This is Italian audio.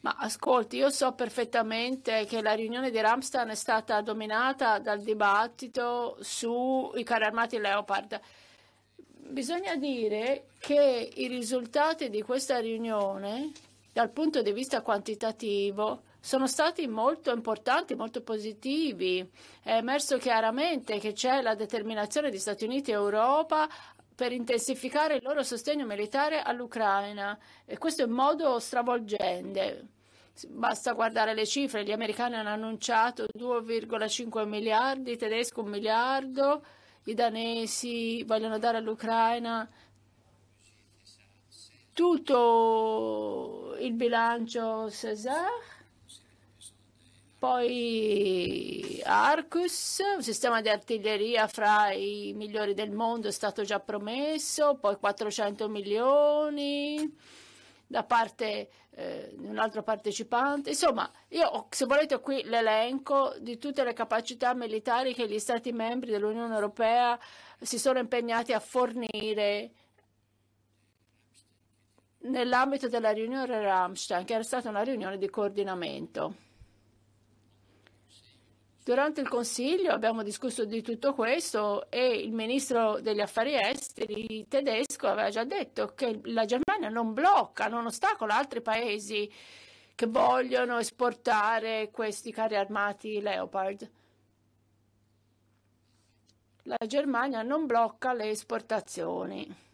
Ma ascolti, io so perfettamente che la riunione di Ramstein è stata dominata dal dibattito sui carri armati Leopard. Bisogna dire che i risultati di questa riunione, dal punto di vista quantitativo, sono stati molto importanti, molto positivi. È emerso chiaramente che c'è la determinazione di Stati Uniti e Europa per intensificare il loro sostegno militare all'Ucraina e questo in modo stravolgente. Basta guardare le cifre, gli americani hanno annunciato 2,5 miliardi, i tedeschi un miliardo, i danesi vogliono dare all'Ucraina tutto il bilancio Cesar poi Arcus, un sistema di artiglieria fra i migliori del mondo, è stato già promesso, poi 400 milioni da parte eh, di un altro partecipante. Insomma, io se volete ho qui l'elenco di tutte le capacità militari che gli Stati membri dell'Unione Europea si sono impegnati a fornire nell'ambito della riunione Ramstein, che era stata una riunione di coordinamento. Durante il Consiglio abbiamo discusso di tutto questo e il ministro degli affari esteri tedesco aveva già detto che la Germania non blocca, non ostacola altri paesi che vogliono esportare questi carri armati Leopard. La Germania non blocca le esportazioni.